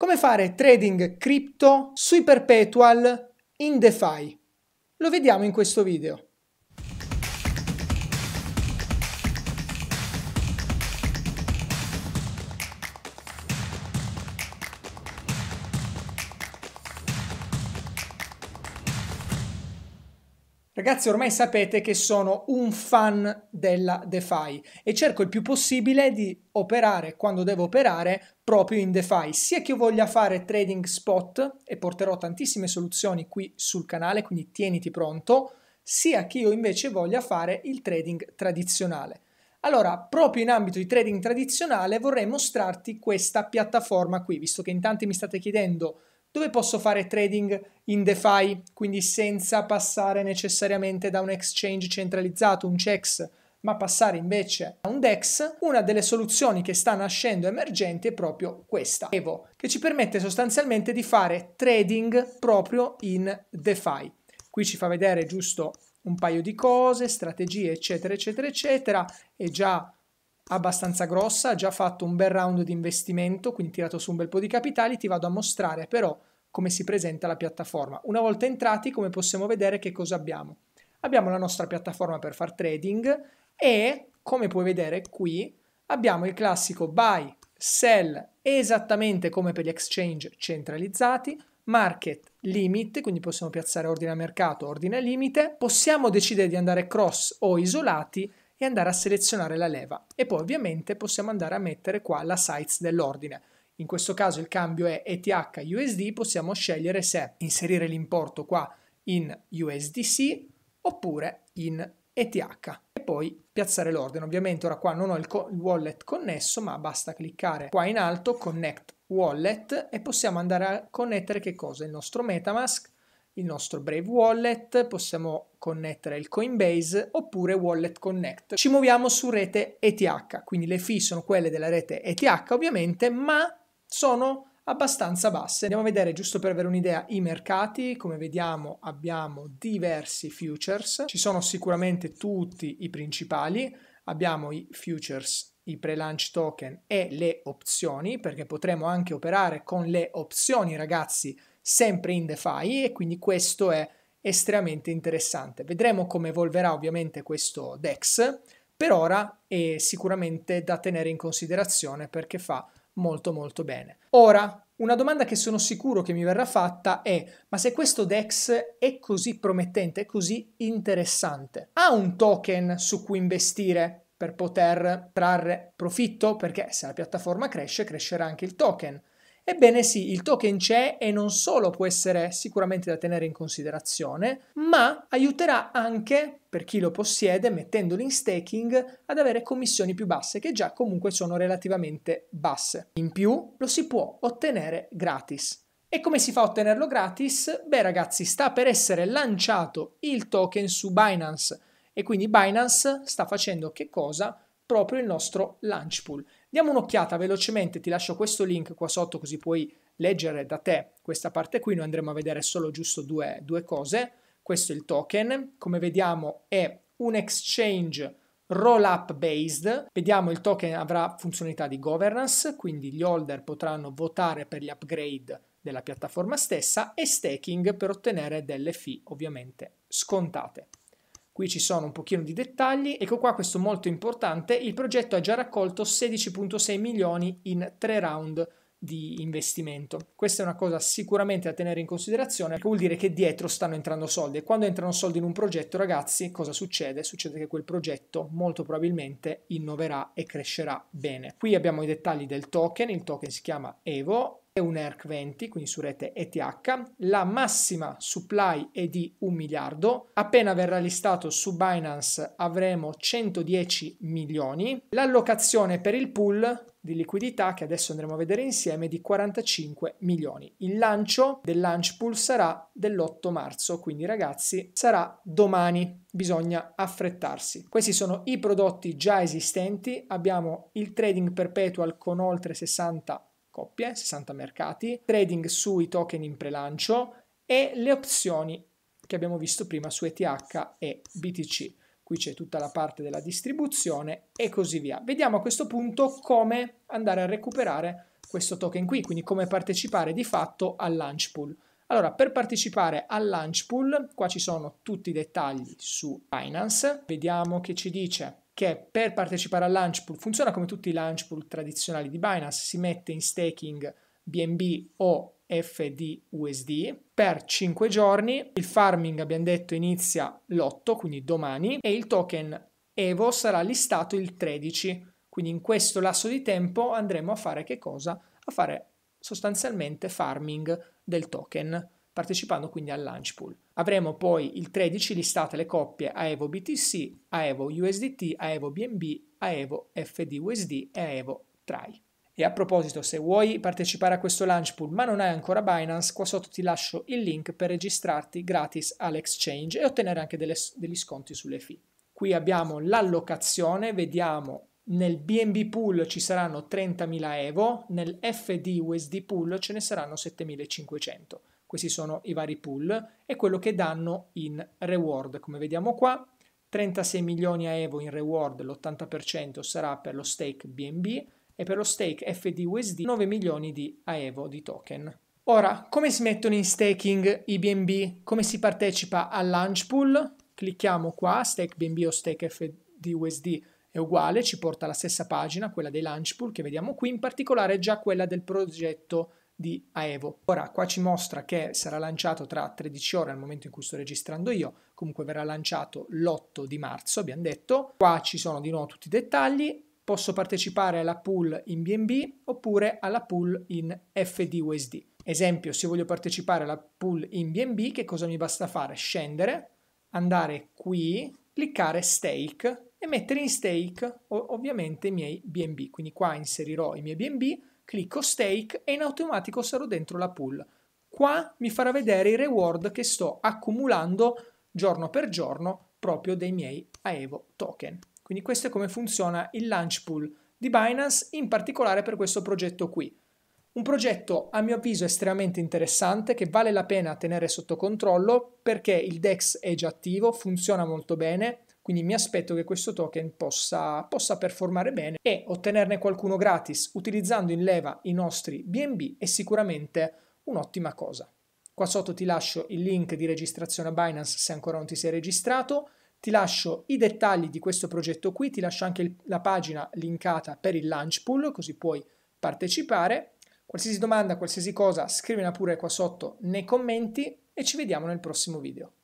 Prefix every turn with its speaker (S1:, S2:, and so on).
S1: Come fare trading cripto sui perpetual in DeFi? Lo vediamo in questo video. Ragazzi, ormai sapete che sono un fan della DeFi e cerco il più possibile di operare quando devo operare proprio in DeFi, sia che io voglia fare trading spot e porterò tantissime soluzioni qui sul canale, quindi tieniti pronto, sia che io invece voglia fare il trading tradizionale. Allora, proprio in ambito di trading tradizionale vorrei mostrarti questa piattaforma qui, visto che in tanti mi state chiedendo dove posso fare trading in DeFi, quindi senza passare necessariamente da un exchange centralizzato, un CEX, ma passare invece a un DEX, una delle soluzioni che sta nascendo emergente è proprio questa, Evo, che ci permette sostanzialmente di fare trading proprio in DeFi. Qui ci fa vedere giusto un paio di cose, strategie, eccetera, eccetera, eccetera, È già abbastanza grossa, ha già fatto un bel round di investimento, quindi tirato su un bel po' di capitali, ti vado a mostrare però come si presenta la piattaforma. Una volta entrati, come possiamo vedere, che cosa abbiamo? Abbiamo la nostra piattaforma per far trading e, come puoi vedere qui, abbiamo il classico buy, sell, esattamente come per gli exchange centralizzati, market limit, quindi possiamo piazzare ordine a mercato, ordine a limite, possiamo decidere di andare cross o isolati e andare a selezionare la leva e poi ovviamente possiamo andare a mettere qua la size dell'ordine. In questo caso il cambio è ETH USD, possiamo scegliere se inserire l'importo qua in USDC oppure in ETH e poi piazzare l'ordine. Ovviamente ora qua non ho il, co il wallet connesso, ma basta cliccare qua in alto, connect wallet e possiamo andare a connettere che cosa? Il nostro Metamask il nostro Brave Wallet, possiamo connettere il Coinbase oppure Wallet Connect. Ci muoviamo su rete ETH, quindi le fee sono quelle della rete ETH ovviamente, ma sono abbastanza basse. Andiamo a vedere, giusto per avere un'idea, i mercati. Come vediamo abbiamo diversi futures, ci sono sicuramente tutti i principali. Abbiamo i futures, i pre-launch token e le opzioni, perché potremo anche operare con le opzioni, ragazzi, sempre in DeFi e quindi questo è estremamente interessante. Vedremo come evolverà ovviamente questo DEX, per ora è sicuramente da tenere in considerazione perché fa molto molto bene. Ora, una domanda che sono sicuro che mi verrà fatta è ma se questo DEX è così promettente, così interessante, ha un token su cui investire per poter trarre profitto? Perché se la piattaforma cresce, crescerà anche il token. Ebbene sì, il token c'è e non solo può essere sicuramente da tenere in considerazione, ma aiuterà anche per chi lo possiede, mettendolo in staking, ad avere commissioni più basse, che già comunque sono relativamente basse. In più lo si può ottenere gratis. E come si fa a ottenerlo gratis? Beh ragazzi, sta per essere lanciato il token su Binance e quindi Binance sta facendo che cosa? Proprio il nostro launch pool Diamo un'occhiata velocemente, ti lascio questo link qua sotto così puoi leggere da te questa parte qui, noi andremo a vedere solo giusto due, due cose. Questo è il token, come vediamo è un exchange roll up based. Vediamo il token avrà funzionalità di governance, quindi gli holder potranno votare per gli upgrade della piattaforma stessa e staking per ottenere delle fee ovviamente scontate. Qui ci sono un pochino di dettagli, ecco qua questo molto importante, il progetto ha già raccolto 16.6 milioni in tre round di investimento. Questa è una cosa sicuramente da tenere in considerazione, che vuol dire che dietro stanno entrando soldi e quando entrano soldi in un progetto, ragazzi, cosa succede? Succede che quel progetto molto probabilmente innoverà e crescerà bene. Qui abbiamo i dettagli del token, il token si chiama Evo, un ERC 20, quindi su rete ETH, la massima supply è di un miliardo, appena verrà listato su Binance avremo 110 milioni, l'allocazione per il pool di liquidità che adesso andremo a vedere insieme di 45 milioni. Il lancio del launch pool sarà dell'8 marzo, quindi ragazzi sarà domani, bisogna affrettarsi. Questi sono i prodotti già esistenti, abbiamo il trading perpetual con oltre 60 coppie, 60 mercati, trading sui token in prelancio e le opzioni che abbiamo visto prima su ETH e BTC. Qui c'è tutta la parte della distribuzione e così via. Vediamo a questo punto come andare a recuperare questo token qui, quindi come partecipare di fatto al launch pool. Allora, per partecipare al launch pool, qua ci sono tutti i dettagli su Binance. Vediamo che ci dice che per partecipare al launch pool funziona come tutti i launch pool tradizionali di Binance, si mette in staking BNB o FDUSD per 5 giorni. Il farming, abbiamo detto, inizia l'8, quindi domani, e il token Evo sarà listato il 13. Quindi in questo lasso di tempo andremo a fare che cosa? A fare sostanzialmente farming del token partecipando quindi al launch pool. Avremo poi il 13 listate le coppie AEVO BTC, AEVO USDT, AEVO BNB, AEVO FDUSD e AEVO TRAI. E a proposito, se vuoi partecipare a questo launch pool ma non hai ancora Binance, qua sotto ti lascio il link per registrarti gratis all'exchange e ottenere anche delle, degli sconti sulle fee. Qui abbiamo l'allocazione, vediamo nel BNB pool ci saranno 30.000 EVO, nel FDUSD pool ce ne saranno 7.500 questi sono i vari pool, e quello che danno in reward. Come vediamo qua, 36 milioni a Evo in reward, l'80% sarà per lo stake BNB e per lo stake FDUSD 9 milioni di AEVO di token. Ora, come si mettono in staking i BNB? Come si partecipa al launch pool? Clicchiamo qua, stake BNB o stake FDUSD è uguale, ci porta alla stessa pagina, quella dei launch pool che vediamo qui, in particolare già quella del progetto di Aevo. Ora qua ci mostra che sarà lanciato tra 13 ore al momento in cui sto registrando io, comunque verrà lanciato l'8 di marzo, abbiamo detto. Qua ci sono di nuovo tutti i dettagli, posso partecipare alla pool in BNB oppure alla pool in FDUSD. Esempio, se voglio partecipare alla pool in BNB, che cosa mi basta fare? Scendere, andare qui, cliccare stake e mettere in stake ovviamente i miei BNB. Quindi qua inserirò i miei BNB clicco stake e in automatico sarò dentro la pool. Qua mi farà vedere i reward che sto accumulando giorno per giorno proprio dei miei AEVO token. Quindi questo è come funziona il launch pool di Binance, in particolare per questo progetto qui. Un progetto a mio avviso estremamente interessante che vale la pena tenere sotto controllo perché il DEX è già attivo, funziona molto bene, quindi mi aspetto che questo token possa, possa performare bene e ottenerne qualcuno gratis utilizzando in leva i nostri BNB è sicuramente un'ottima cosa. Qua sotto ti lascio il link di registrazione a Binance se ancora non ti sei registrato. Ti lascio i dettagli di questo progetto qui, ti lascio anche la pagina linkata per il launch pool così puoi partecipare. Qualsiasi domanda, qualsiasi cosa, scrivila pure qua sotto nei commenti e ci vediamo nel prossimo video.